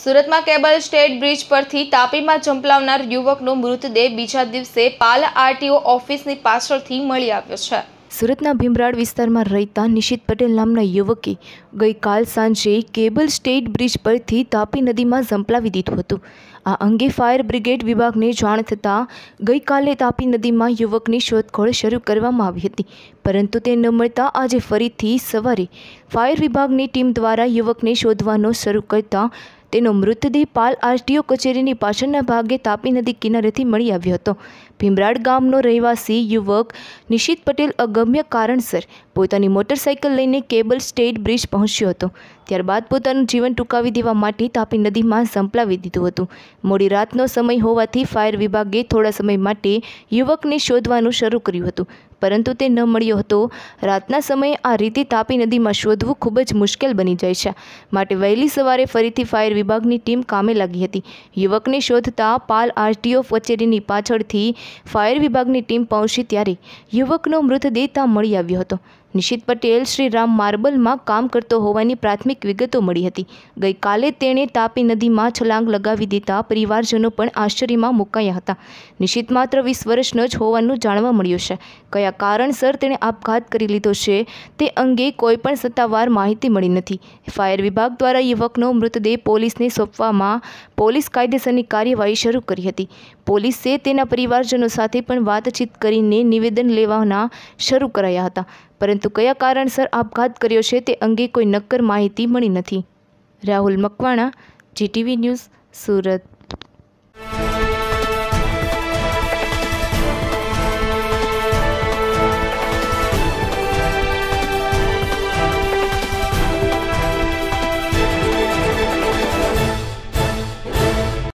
સુરતમાં cable state bridge પરથી તાપીમાં ઝંપલાવનાર યુવકનો મૃતદેહ બીજા દિવસે પાલ આરટીઓ ઓફિસની પાછળથી મળી આવ્યો છે સુરતના ભીમરાડ વિસ્તારમાં રહેતા નિશિત પટેલ નામના યુવકે ગઈકાલ સાંજે કેબલ સ્ટેટ બ્રિજ પરથી તાપી નદીમાં ઝંપલાવી દીધું હતું આ અંગે ફાયર બ્રિગેડ વિભાગને જાણ થતાં ગઈકાલે તાપી નદીમાં યુવકની શોધખોળ શરૂ કરવામાં આવી હતી પરંતુ તે ન મળતા આજે ફરીથી સવારે ફાયર વિભાગની ટીમ દ્વારા યુવકને શોધવાનો શરૂ કરતાં તેનો મૃતદેહ પાલ આરટીઓ કચેરીની પાછળના ભાગે તાપી નદી કિનારેથી મળી આવ્યો હતો ભીમરાડ ગામનો રહેવાસી યુવક નિશિત પટેલ અગમ્ય કારણસર પોતાની મોટરસાઇકલ લઈને કેબલ સ્ટેટ બ્રિજ પહોંચ્યો હતો ત્યારબાદ પોતાનું જીવન ટૂંકાવી દેવા માટે તાપી નદીમાં સંપલાવી દીધું હતું મોડી રાતનો સમય હોવાથી ફાયર વિભાગે થોડા સમય માટે યુવકને શોધવાનું શરૂ કર્યું હતું પરંતુ તે ન મળ્યો હતો રાતના સમયે આ રીતે તાપી નદીમાં શોધવું ખૂબ જ મુશ્કેલ બની જાય છે માટે વહેલી સવારે ફરીથી ફાયર વિભાગની ટીમ કામે લાગી હતી યુવકને શોધતા પાલ આરટીઓ કચેરીની પાછળથી ફાયર વિભાગની ટીમ પહોંચી ત્યારે યુવકનો મૃતદેહ ત્યાં મળી આવ્યો હતો નિશિત પટેલ શ્રીરામ માર્બલમાં કામ કરતો હોવાની પ્રાથમિક વિગતો મળી હતી ગઈકાલે તેણે તાપી નદીમાં છલાંગ લગાવી દેતા પરિવારજનો પણ આશ્ચર્યમાં મુકાયા હતા નિશિત માત્ર વીસ વર્ષનો જ હોવાનું જાણવા મળ્યું છે કયા કારણસર તેણે આપઘાત કરી લીધો છે તે અંગે કોઈપણ સત્તાવાર માહિતી મળી નથી ફાયર વિભાગ દ્વારા યુવકનો મૃતદેહ પોલીસને સોંપવામાં પોલીસ કાયદેસરની કાર્યવાહી શરૂ કરી હતી પોલીસે તેના પરિવારજનો સાથે પણ વાતચીત કરીને નિવેદન લેવાના શરૂ કરાયા હતા પરંતુ પરંતુ કયા કારણસર આપઘાત કર્યો છે તે અંગે કોઈ નક્કર માહિતી મળી નથી રાહુલ મકવાણા જીટીવી ન્યૂઝ સુરત